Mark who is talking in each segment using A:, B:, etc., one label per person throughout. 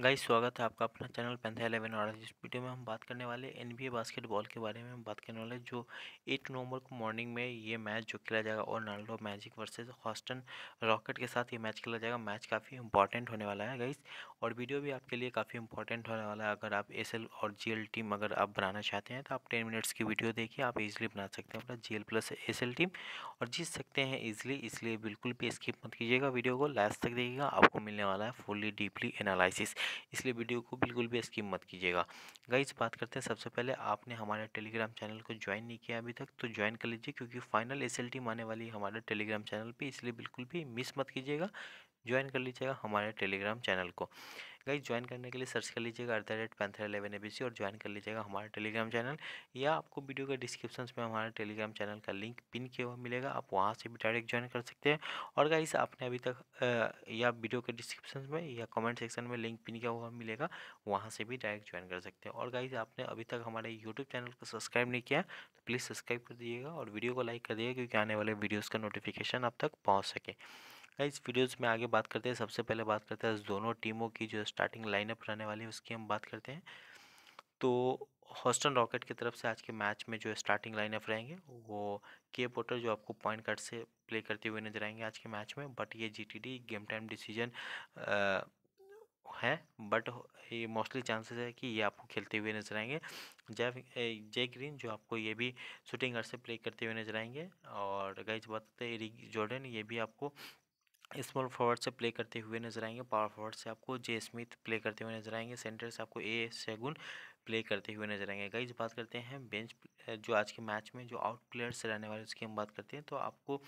A: guys स्वागत है आपका अपना चैनल पेंथा एलेवन और इस वीडियो में हम बात करने वाले एनबीए बास्केटबॉल के बारे में हम बात करने वाले जो एट नवंबर को मॉर्निंग में ये मैच जो खेला जाएगा और नार्लो मैजिक वर्सेस हॉस्टन रॉकेट के साथ ये मैच खेला जाएगा मैच काफ़ी इंपॉर्टेंट होने वाला है गाइस और वीडियो भी आपके लिए काफ़ी इंपॉर्टेंट होने वाला है अगर आप एस और जी टीम अगर आप बनाना चाहते हैं तो आप टेन मिनट्स की वीडियो देखिए आप ईजिली बना सकते हैं अपना जी प्लस एस टीम और जीत सकते हैं ईजिली इसलिए बिल्कुल भी स्किप मत कीजिएगा वीडियो को लास्ट तक देखिएगा आपको मिलने वाला है फुल्ली डीपली एनालिसिस इसलिए वीडियो को बिल्कुल भी स्किप मत कीजिएगा गाइस बात करते हैं सबसे पहले आपने हमारे टेलीग्राम चैनल को ज्वाइन नहीं किया अभी तक तो ज्वाइन कर लीजिए क्योंकि फाइनल एस एल टीम आने वाली हमारे टेलीग्राम चैनल पर इसलिए बिल्कुल भी मिस मत कीजिएगा ज्वाइन कर लीजिएगा हमारे टेलीग्राम चैनल को गाइज ज्वाइन करने के लिए सर्च कर लीजिएगा at the rate panther eleven ए और ज्वाइन कर लीजिएगा हमारा टेलीग्राम चैनल या आपको वीडियो के डिस्क्रिप्शन में हमारे टेलीग्राम चैनल का लिंक पिन किया हुआ मिलेगा आप वहाँ से भी डायरेक्ट ज्वाइन कर सकते हैं और गाइज आपने अभी तक या वीडियो के डिस्क्रिप्शन में या कमेंट सेक्शन में लिंक पिन किया हुआ मिलेगा वहाँ से भी डायरेक्ट ज्वाइन कर सकते हैं और गाइज आपने अभी तक हमारे यूट्यूब चैनल को सब्सक्राइब नहीं किया तो प्लीज़ सब्सक्राइब कर दीजिएगा और वीडियो को लाइक कर दीजिएगा क्योंकि आने वाले वीडियोज़ का नोटिफिकेशन आप तक पहुँच सके इस वीडियोज़ में आगे बात करते हैं सबसे पहले बात करते हैं दोनों टीमों की जो स्टार्टिंग लाइनअप रहने वाली है उसकी हम बात करते हैं तो हॉस्टन रॉकेट की तरफ से आज के मैच में जो स्टार्टिंग लाइनअप रहेंगे वो के पोटर जो आपको पॉइंट कार्ड से प्ले करते हुए नजर आएंगे आज के मैच में बट ये जीटीडी गेम टाइम डिसीजन है बट ये मोस्टली चांसेस है कि ये आपको खेलते हुए नजर आएंगे जय जय ग्रीन जो आपको ये भी शूटिंग से प्ले करते हुए नजर आएंगे और गई बात करते हैं एरिक जॉर्डन ये भी आपको स्मॉल फॉरवर्ड से प्ले करते हुए नजर आएंगे पावर फॉरवर्ड से आपको जे स्मिथ प्ले करते हुए नजर आएंगे सेंटर से आपको ए सेगुन प्ले करते हुए नजर आएंगे गाइज बात करते हैं बेंच जो आज के मैच में जो आउट प्लेयर्स रहने वाले उसकी हम बात करते हैं तो आपको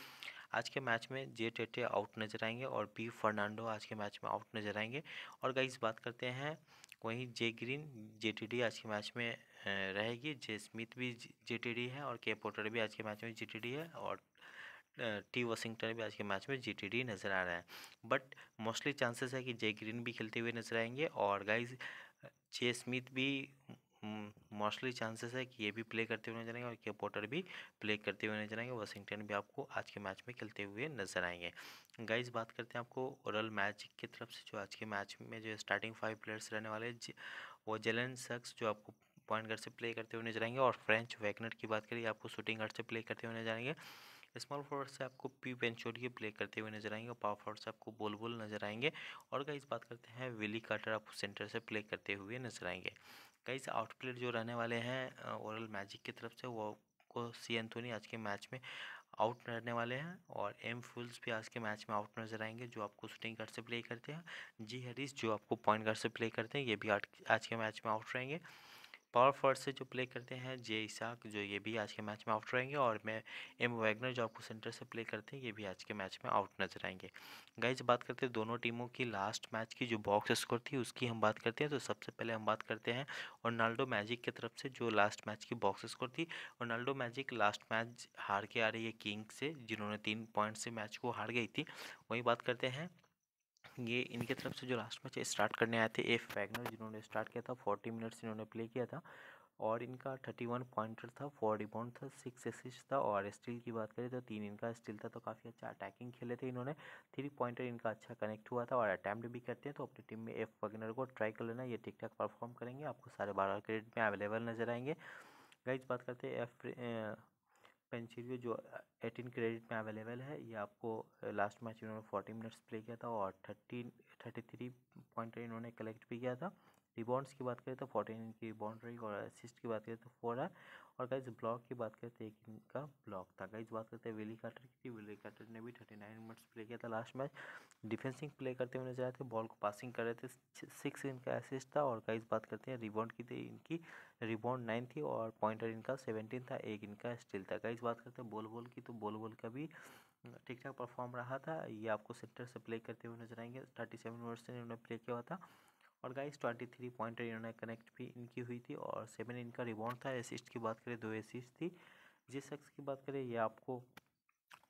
A: आज के मैच में जे टेटे आउट नजर आएंगे और बी फर्नांडो आज के मैच में आउट नजर आएंगे और गाइज बात करते हैं वहीं J Green J T D आज के मैच में रहेगी जे स्मिथ भी जे टी डी है और के पोटर भी आज के मैच में जे टी डी है और टी वाशिंगटन भी आज के मैच में जीटीडी नज़र आ रहा है बट मोस्टली चांसेस है कि जे ग्रीन भी खेलते हुए नज़र आएंगे और गाइज जे स्मिथ भी मोस्टली हम्म, चांसेस है कि ये भी प्ले करते हुए नजर आएंगे और के पोटर भी प्ले करते हुए नजर आएंगे वॉशिंगटन भी आपको आज के मैच में खेलते हुए नजर आएंगे गाइज बात करते हैं आपको ओरल मैच की तरफ से जो आज के मैच में जो स्टार्टिंग फाइव प्लेयर्स रहने वाले वो जेलन शख्स जो आपको पॉइंट गार्ड से प्ले करते हुए नजर आएंगे और फ्रेंच वैगनर की बात करिए आपको शूटिंग गार्ड से प्ले करते हुए नजर आएंगे स्मॉल फॉरवर्ड से आपको पी पेंचोरिए प्ले करते हुए नजर आएंगे और पावर फॉरवर्ड से आपको बोल बोल नजर आएंगे और कई बात करते हैं विली कार्टर आपको सेंटर से प्ले करते हुए नजर आएंगे कई आउट प्लेयर जो रहने वाले हैं ओरल मैजिक की तरफ से वो को सी एंथोनी आज के मैच में आउट रहने वाले हैं और एम फुल्स भी आज के मैच में आउट नजर आएंगे जो आपको शूटिंग कार्ड से प्ले करते हैं जी हरीश जो आपको पॉइंट कार्ड से प्ले करते हैं ये भी आज के मैच में आउट रहेंगे पावर फॉर्ड से जो प्ले करते हैं जे इसाक जो ये भी आज के मैच में आउट रहेंगे और मैं एम वैगनर जो आपको सेंटर से प्ले करते हैं ये भी आज के मैच में आउट नजर आएंगे गाइज बात करते हैं दोनों टीमों की लास्ट मैच की जो बॉक्स स्कोर थी उसकी हम बात करते हैं तो सबसे पहले हम बात करते हैं रोनाल्डो मैजिक की तरफ से जो लास्ट मैच की बॉक्स स्कोर थी रोनाल्डो मैजिक लास्ट मैच हार के आ रही है किंग से जिन्होंने तीन पॉइंट से मैच को हार गई थी वहीं बात करते हैं ये इनके तरफ से जो लास्ट मैच स्टार्ट करने आए थे एफ वैगनर जिन्होंने स्टार्ट किया था फोर्टी मिनट्स इन्होंने प्ले किया था और इनका थर्टी वन पॉइंटर था फोर रिबाउंड था सिक्स एसिस था और स्टील की बात करें तो तीन इनका स्टील था तो काफ़ी अच्छा अटैकिंग खेले थे इन्होंने थ्री पॉइंटर इनका अच्छा कनेक्ट हुआ था और अटैम्प्ट भी करते हैं तो अपनी टीम में एफ वगनर को ट्राई कर लेना ये ठीक ठाक परफॉर्म करेंगे आपको सारे बारह क्रेडिट में अवेलेबल नजर आएंगे गाइज बात करते हैं एफ पेंसिलियो जो एटीन क्रेडिट में अवेलेबल है ये आपको लास्ट मैच इन्होंने फोर्टी मिनट्स प्ले किया था और थर्टी थर्टी थ्री पॉइंट इन्होंने कलेक्ट भी किया था रिबॉन्ड्स की बात करें तो फोर्टीन इनकी रिबॉन्ड रही और असिस्ट की बात करें तो फोर है और गाइज ब्लॉक की बात करते हैं कि इनका ब्लॉक था गाइज बात करते हैं वेली कार्टर की विली कार्टर ने भी थर्टी नाइन मिनट्स प्ले किया था लास्ट मैच डिफेंसिंग प्ले करते हुए नजर आए थे बॉल को पासिंग कर रहे थे सिक्स इनका एसिस्ट था और गाइज बात करते हैं रिबाउंड की थी इनकी रिबाउंड नाइन थी और पॉइंटर इनका सेवनटीन था एक इनका स्टिल था गाइज बात करते हैं बॉल बॉल की तो बॉल बॉल का भी ठीक ठाक परफॉर्म रहा था ये आपको सेंटर से प्ले करते हुए नजर आएंगे थर्टी सेवन मिनट्स से इन्होंने प्ले किया हुआ था और गाइस 23 पॉइंट इन्होंने कनेक्ट भी इनकी हुई थी और सेवन इनका रिबाउंड था असिस्ट की बात करें दो एसिस्ट थी जिस शख्स की बात करें ये आपको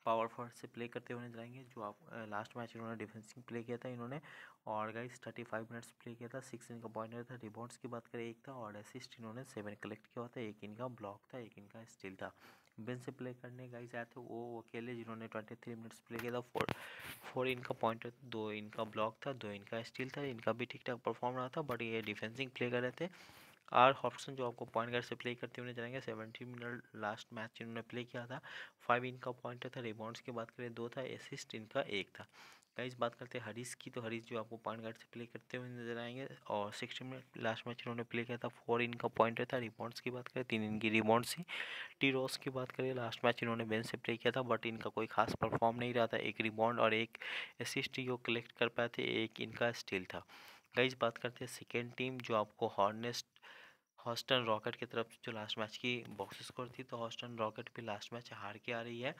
A: पावर फॉर्ड से प्ले करते हुए नजर आएंगे जो आप लास्ट मैच इन्होंने डिफेंसिंग प्ले किया था इन्होंने और guys thirty five minutes play किया था सिक्स इनका पॉइंटर था रिबाउंड्स की बात करें एक था और असिस्ट इन्होंने सेवन कलेक्ट किया था एक इनका ब्लॉक था एक इनका स्टील था बेन से प्ले करने गाइस आए थे वो अकेले जिन्होंने ट्वेंटी थ्री मिनट्स प्ले किया था फोर फोर इनका पॉइंट दो इनका ब्लॉक था दो इनका स्टील था इनका भी ठीक ठाक परफॉर्म रहा था बट ये डिफेंसिंग प्ले कर रहे थे आर हॉपसन जो आपको पॉइंट गार्ड से प्ले करते हुए जाएंगे सेवेंटी मिनट लास्ट मैच इन्होंने प्ले किया था फाइव इनका पॉइंट था रिबाउंड्स की बात करें दो था एसिस्ट इनका एक था गाइस बात करते हैं हरीश की तो हरीश जो आपको पॉइंट गार्ड से प्ले करते हुए नजर आएंगे और सिक्सटी मिनट लास्ट मैच इन्होंने प्ले किया था फोर इनका पॉइंट था रिबॉन्ड्स की बात करें तीन इनकी रिबॉन्ड्स थी टी रॉस की बात करें लास्ट मैच इन्होंने बेंच से प्ले किया था बट इनका कोई खास परफॉर्म नहीं रहा था एक रिबॉन्ड और एक असिस्ट जो कलेक्ट कर पाए थे एक इनका स्टील था गाइज बात करते हैं सेकेंड टीम जो आपको हॉर्नेस्ट हॉस्टन रॉकेट की तरफ जो लास्ट मैच की बॉक्स स्कोर थी तो हॉस्टन रॉकेट भी लास्ट मैच हार के आ रही है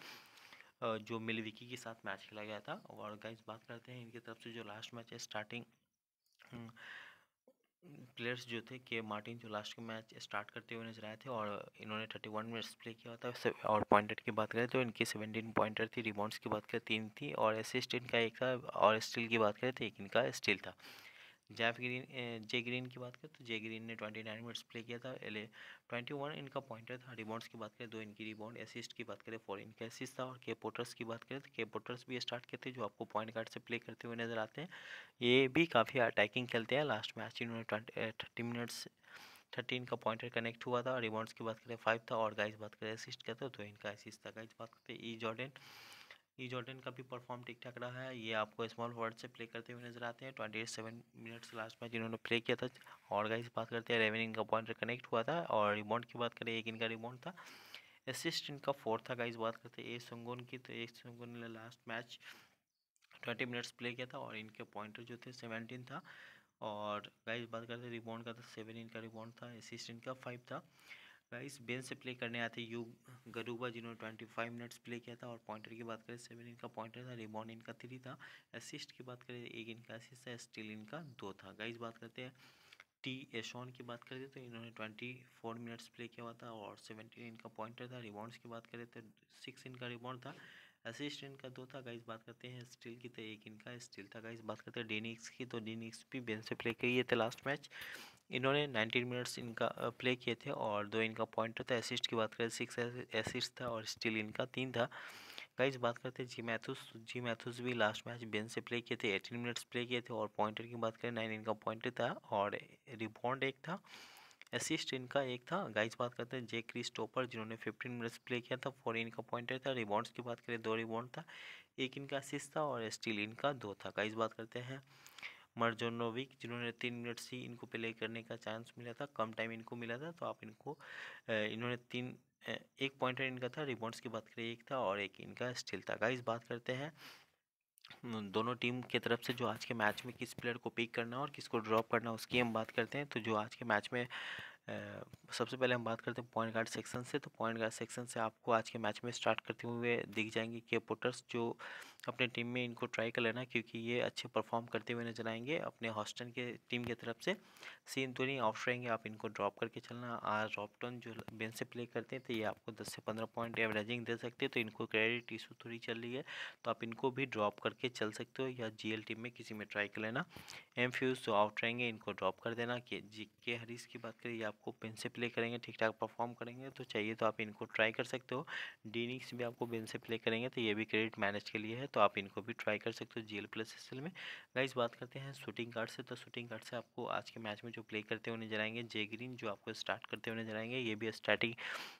A: जो मिलविकी के साथ मैच खेला गया था और गाइज बात करते हैं इनकी तरफ से जो लास्ट मैच है स्टार्टिंग हम्म, प्लेयर्स जो थे के मार्टिन जो लास्ट के मैच स्टार्ट करते हुए नजर आए थे और इन्होंने थर्टी वन मिनट्स प्ले किया था और पॉइंटर की बात करें तो इनकी सेवेंटीन पॉइंटर थी रिबाउंड्स की बात करें तीन थी और असिस्ट इनका एक था और स्टील की बात करें तो एक इनका स्टील था जैफ ग्रीन जे ग्रीन की बात करें तो जे ग्रीन ने ट्वेंटी नाइन मिनट्स प्ले किया था एले ट्वेंटी वन इनका पॉइंटर था रिबाउंड्स की बात करें दो इनकी रिबाउंड असिस्ट की बात करें फोर इनका असिस्ट था और के पोटर्स की बात करें तो के पोटर्स भी स्टार्ट करते हैं जो आपको पॉइंट गार्ड से प्ले करते हुए नजर आते हैं ये भी काफ़ी अटैकिंग खेलते हैं लास्ट मैच इन्होंने थर्टी मिनट्स थर्टी इनका पॉइंटर कनेक्ट हुआ था रिबाउंड्स की बात करें फाइव था और गाइज बात करें असिस्ट का था तो इनका असिस्ट था गाइज बात करते ई जॉर्डन e ये जॉर्डन का भी परफॉर्म ठीक ठाक रहा है ये आपको स्मॉल वर्ड से प्ले करते हुए नजर आते हैं twenty eight seven minutes last match इन्होंने प्ले किया था और गाइस बात करते हैं रेवन इनका पॉइंट कनेक्ट हुआ था और रिमोट की बात करें एक इनका रिमोट था असिस्ट इनका फोर था गाइस बात करते हैं ए संगोन की तो ए संगोन ने last match twenty minutes play किया था और इनके पॉइंटर जो थे सेवनटीन था और गाइस बात करते रिबाउंड का तो था सेवन इनका रिबाउंड था असिस्ट इनका फाइव था गाइस बेन से प्ले करने आते यू गरूबा जिन्होंने ट्वेंटी फाइव मिनट्स प्ले किया था और पॉइंटर की बात करें सेवन इनका पॉइंटर था रिबाउंड इनका थ्री था असिस्ट की बात करें एक इनका असिस्ट था स्टील इनका दो था गाइस बात करते हैं टी एशॉन की बात करें तो इन्होंने ट्वेंटी फोर मिनट्स प्ले किया हुआ था और सेवेंटीन इनका पॉइंटर था रिबॉन्ड्स की बात करें तो सिक्स इनका रिबाउंड था असिस्ट इनका दो था गाइस बात करते हैं स्टील की तो एक इनका स्टील था गाइस बात करते हैं डेनिक्स की तो डेनिक्स भी बेन से प्ले किए थे लास्ट मैच इन्होंने 19 मिनट्स इनका प्ले किए थे और दो इनका पॉइंटर था असिस्ट की बात करें तो सिक्स असिस्ट था और स्टिल इनका तीन था गाइज बात करते हैं जी मैथ्यूस जी मैथ्यूस भी लास्ट मैच बेंच से प्ले किए थे एटीन मिनट्स प्ले किए थे और पॉइंटर की बात करें नाइन इनका पॉइंट था और रिबॉन्ड एक था असिस्ट इनका एक था गाइज बात करते हैं जे क्रिस टोपर जिन्होंने फिफ्टीन मिनट्स प्ले किया था फोर इनका पॉइंटर था रिबॉन्ड्स की बात करें दो रिबॉन्ड था एक इनका असिस्ट था और स्टिल इनका दो था गाइज बात करते हैं मर्जोनोविक जिन्होंने तीन मिनट से इनको प्ले करने का चांस मिला था कम टाइम इनको मिला था तो आप इनको इन्होंने तीन एक पॉइंट इनका था रिबॉन्ड्स की बात करें एक था और एक इनका स्टिल था गाइस बात करते हैं दोनों टीम की तरफ से जो आज के मैच में किस प्लेयर को पिक करना है और किसको ड्रॉप करना है उसकी हम बात करते हैं तो जो आज के मैच में सबसे पहले हम बात करते हैं पॉइंट गार्ड सेक्शन से तो पॉइंट गार्ड सेक्शन से आपको आज के मैच में स्टार्ट करते हुए दिख जाएंगे के पोटर्स जो अपने टीम में इनको ट्राई कर लेना क्योंकि ये अच्छे परफॉर्म करते हुए नजर आएंगे अपने हॉस्टन के टीम की तरफ से सीन तो नहीं ऑफ रहेंगे आप इनको ड्रॉप करके चलना आज रॉपटन जो बेन से प्ले करते हैं तो ये आपको दस से पंद्रह पॉइंट एवरेजिंग दे सकते हैं तो इनको क्रेडिट इशू थोड़ी चल रही है तो आप इनको भी ड्रॉप करके चल सकते हो या जी टीम में किसी में ट्राई कर लेना एम फ्यूज़ जो आउट रहेंगे इनको ड्रॉप कर देना कि जी के हरीश की बात करें ये आपको बेन से प्ले करेंगे ठीक ठाक परफॉर्म करेंगे तो चाहिए तो आप इनको ट्राई कर सकते हो डीनिक्स भी आपको बेन से प्ले करेंगे तो ये भी क्रेडिट मैनेज के लिए है तो आप इनको भी ट्राई कर सकते हो जी एल प्लस एस में गाइज बात करते हैं शूटिंग कार्ड से तो शूटिंग कार्ड से आपको आज के मैच में जो प्ले करते हुए नजर आएंगे जे ग्रीन जो आपको स्टार्ट करते हुए नजर आएंगे ये भी स्टार्टिंग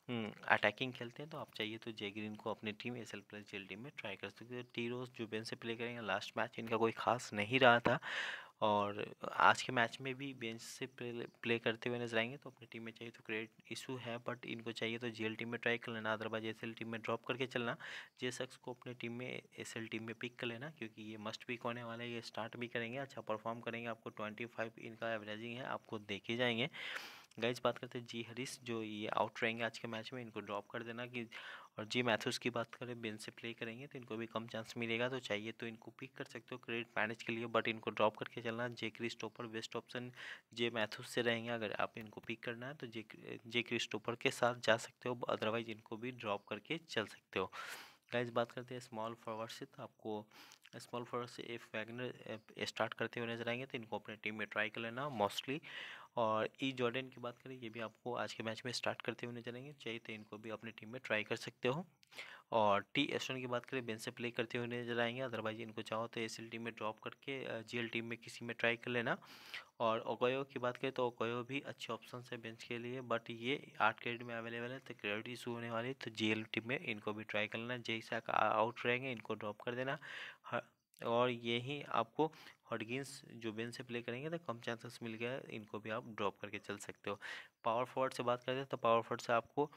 A: हम्म, अटैकिंग खेलते हैं तो आप चाहिए तो जे ग्रीन को अपनी team S L plus G team में ट्राई कर सकते हो टी रोज जो बेन से प्ले करेंगे लास्ट मैच इनका कोई खास नहीं रहा था और आज के मैच में भी बेंच से प्ले करते हुए नजर आएंगे तो अपनी टीम में चाहिए तो क्रेडिट इशू है बट इनको चाहिए तो जी टीम में ट्राई कर लेना अदरवाइज एस टीम में ड्रॉप करके चलना जे शख्स को अपनी टीम में एस टीम में पिक कर लेना क्योंकि ये मस्ट पिक होने वाला है ये स्टार्ट भी करेंगे अच्छा परफॉर्म करेंगे आपको ट्वेंटी इनका एवरेजिंग है आपको देखे जाएंगे गाइज बात करते हैं जी हरीश जो ये आउट रहेंगे आज के मैच में इनको ड्रॉप कर देना कि और जी मैथ्यूस की बात करें बेन से प्ले करेंगे तो इनको भी कम चांस मिलेगा तो चाहिए तो इनको पिक कर सकते हो क्रेडिट मैनेज के लिए बट इनको ड्रॉप करके चलना J Christopher best option J Matthews से रहेंगे अगर आप इनको पिक करना है तो जे जे क्रिस्टोपर के साथ जा सकते हो अदरवाइज इनको भी ड्रॉप करके चल सकते हो गाइज बात करते हैं स्मॉल फॉरवर्ड से तो आपको स्मॉल फॉरवर्ड से एफ वैगनर स्टार्ट करते हुए नजर आएंगे तो इनको अपने टीम में ट्राई कर लेना मोस्टली और ई जॉर्डन की बात करें ये भी आपको आज के मैच में स्टार्ट करते हुए नजर आएंगे चाहिए तो इनको भी अपनी टीम में ट्राई कर सकते हो और टी एस्टन की बात करें बेंच से प्ले करते हुए नजर आएंगे अदरवाइज इनको चाहो तो एस टीम में ड्रॉप करके जी टीम में किसी में ट्राई कर लेना और ओकोयो की बात करें तो ओकोयो भी अच्छे ऑप्शन है बेंच के लिए बट ये आठ क्रेडिट में अवेलेबल है तो क्रेडिट इशू होने वाली तो जी टीम में इनको भी ट्राई कर लेना जैसा आउट रहेंगे इनको ड्रॉप कर देना और यही आपको आपको हॉडगिंस बेन से प्ले करेंगे तो कम चांसेस मिल गया इनको भी आप ड्रॉप करके चल सकते हो पावर फॉर्ड से बात करते हैं तो पावर फॉर्ड से आपको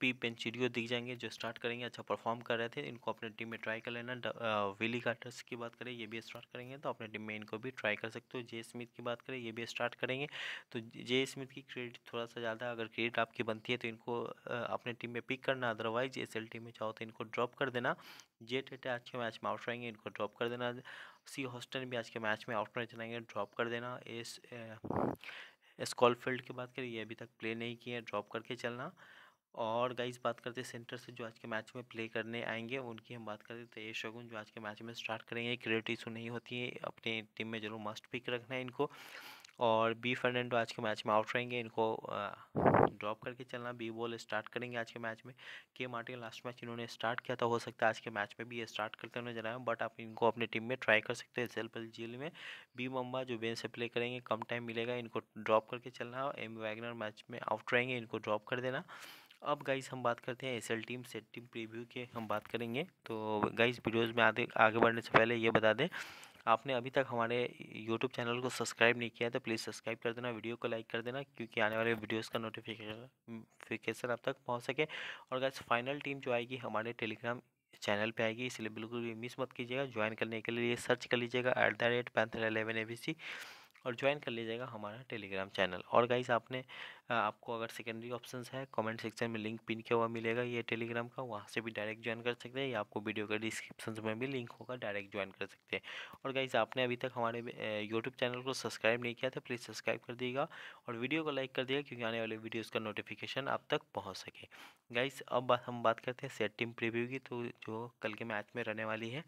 A: पी पेंचिडियो दिख जाएंगे जो स्टार्ट करेंगे अच्छा परफॉर्म कर रहे थे इनको अपने टीम में ट्राई कर लेना विली कार्टर्स की बात करें ये भी स्टार्ट करेंगे तो अपने टीम में इनको भी ट्राई कर सकते हो जे स्मिथ की बात करें ये भी स्टार्ट करेंगे तो जे स्मिथ की क्रेडिट थोड़ा सा ज़्यादा अगर क्रेडिट आपकी बनती है तो इनको अपने टीम में पिक करना अदरवाइज एस एल टीम में चाहो तो इनको ड्रॉप कर देना जे टेटे आज के मैच में आउट रहेंगे इनको ड्रॉप कर देना सी हॉस्टन भी आज के मैच में आउट नहीं चलाएंगे ड्रॉप कर देना एस स्कॉलफील्ड की बात करें ये अभी तक प्ले नहीं किए ड्रॉप करके चलना और गाइज बात करते हैं सेंटर से जो आज के मैच में प्ले करने आएंगे उनकी हम बात करते हैं तो शगुन जो आज के मैच में स्टार्ट करेंगे क्रिएट इशू नहीं होती है अपनी टीम में जरूर मस्ट पिक रखना है इनको और बी फर्नेंडो आज के मैच में आउट रहेंगे इनको ड्रॉप करके चलना बी बॉल स्टार्ट करेंगे आज के मैच में के मार्टिन लास्ट मैच इन्होंने स्टार्ट किया था हो सकता है आज के मैच में भी ये स्टार्ट करते हुए आए बट आप इनको अपनी टीम में ट्राई कर सकते हैं सेल्फ जील में बी मम्बा जो बेन से प्ले करेंगे कम टाइम मिलेगा इनको ड्रॉप करके चलना एम वैगनर मैच में आउट रहेंगे इनको ड्रॉप कर देना अब गाइस हम बात करते हैं S L team set team preview के हम बात करेंगे तो गाइस वीडियोज़ में आगे आगे बढ़ने से पहले ये बता दें आपने अभी तक हमारे यूट्यूब चैनल को सब्सक्राइब नहीं किया तो प्लीज़ सब्सक्राइब कर देना वीडियो को लाइक कर देना क्योंकि आने वाले वीडियोस का नोटिफिकेशन आप तक पहुँच सके और गाइस फाइनल टीम जो आएगी हमारे टेलीग्राम चैनल पे आएगी इसलिए बिल्कुल भी मिस मत कीजिएगा ज्वाइन करने के लिए सर्च कर लीजिएगा at the rate panther eleven A B C और ज्वाइन कर लीजिएगा हमारा टेलीग्राम चैनल और गाइस आपने आपको अगर सेकेंडरी ऑप्शंस है कमेंट सेक्शन में लिंक पिन किया हुआ मिलेगा ये टेलीग्राम का वहाँ से भी डायरेक्ट ज्वाइन कर सकते हैं या आपको वीडियो के डिस्क्रिप्शन में भी लिंक होगा डायरेक्ट ज्वाइन कर सकते हैं और गाइस आपने अभी तक हमारे यूट्यूब चैनल को सब्सक्राइब नहीं किया था प्लीज़ सब्सक्राइब कर दिएगा और वीडियो को लाइक कर दिएगा क्योंकि आने वाले वीडियोज़ का नोटिफिकेशन आप तक पहुँच सके गाइज अब हम बात करते हैं सेट टीम प्रिव्यू की तो जो कल के मैच में रहने वाली है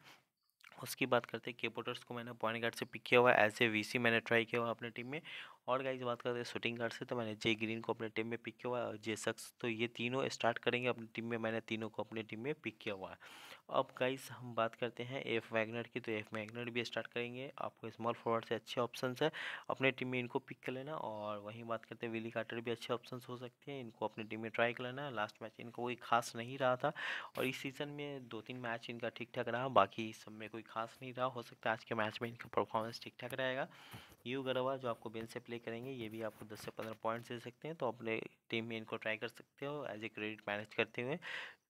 A: उसकी बात करते हैं केपोटर्स को मैंने पॉइंट गार्ड से पिक किया हुआ एज ए वी मैंने ट्राई किया हुआ अपने टीम में और गाइज बात करते हैं शूटिंग गार्ड से तो मैंने जे ग्रीन को अपने टीम में पिक किया हुआ है और जे शख्स तो ये तीनों स्टार्ट करेंगे अपनी टीम में मैंने तीनों को अपनी टीम में पिक किया हुआ है अब गाइज हम बात करते हैं एफ मैगनेट की तो एफ मैगनेट भी स्टार्ट करेंगे आपको स्मॉल फॉरवर्ड से अच्छे ऑप्शन है अपने टीम में इनको पिक कर लेना और वहीं बात करते हैं विली कार्टर भी अच्छे ऑप्शन हो सकते हैं इनको अपनी टीम में ट्राई कर लेना लास्ट मैच इनको कोई खास नहीं रहा था और इस सीज़न में दो तीन मैच इनका ठीक ठाक रहा बाकी सब में कोई खास नहीं रहा हो सकता आज के मैच में इनका परफॉर्मेंस ठीक ठाक रहेगा यू गरवा जो आपको बेन से प्ले करेंगे ये भी आपको 10 से 15 पॉइंट्स दे सकते हैं तो अपने टीम में इनको ट्राई कर सकते हो एज ए क्रेडिट मैनेज करते हुए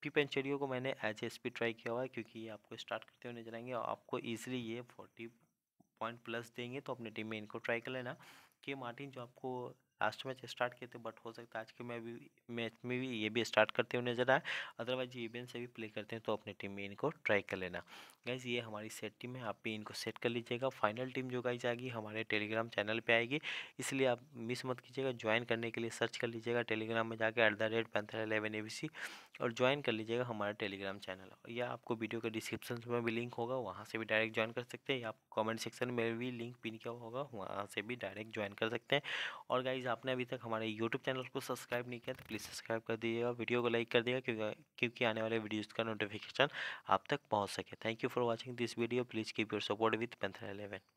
A: पी पेंचरियो को मैंने एज ए एस ट्राई किया हुआ है क्योंकि ये आपको स्टार्ट करते हुए नजर आएंगे और आपको ईजिली ये फोर्टी पॉइंट प्लस देंगे तो अपने टीम में इनको ट्राई कर लेना के मार्टिन जो आपको लास्ट मैच स्टार्ट किए थे बट हो सकता है आज के मैं भी मैच में भी ये भी स्टार्ट करते हुए नजर आए अदरवाइज ये इवेंट से भी प्ले करते हैं तो अपनी टीम में इनको ट्राई कर लेना गाइज ये हमारी सेट टीम है आप भी इनको सेट कर लीजिएगा फाइनल टीम जो गाइज आएगी हमारे टेलीग्राम चैनल पर आएगी इसलिए आप मिस मत कीजिएगा ज्वाइन करने के लिए सर्च कर लीजिएगा टेलीग्राम में जाकर at the rate panther eleven ए और ज्वाइन कर लीजिएगा हमारा टेलीग्राम चैनल या आपको वीडियो के डिस्क्रिप्शन में भी लिंक होगा वहाँ से भी डायरेक्ट ज्वाइन कर सकते हैं या आप कमेंट सेक्शन में भी लिंक पिन किया होगा वहाँ से भी डायरेक्ट ज्वाइन कर सकते हैं और गाइज आपने अभी तक हमारे यूट्यूब चैनल को सब्सक्राइब नहीं किया तो प्लीज़ सब्सक्राइब कर दीजिएगा वीडियो को लाइक कर दीजिएगा क्योंकि आने वाले वीडियोज़ का नोटिफिकेशन आप तक पहुंच सके thank you for watching this video please keep your support with Panther eleven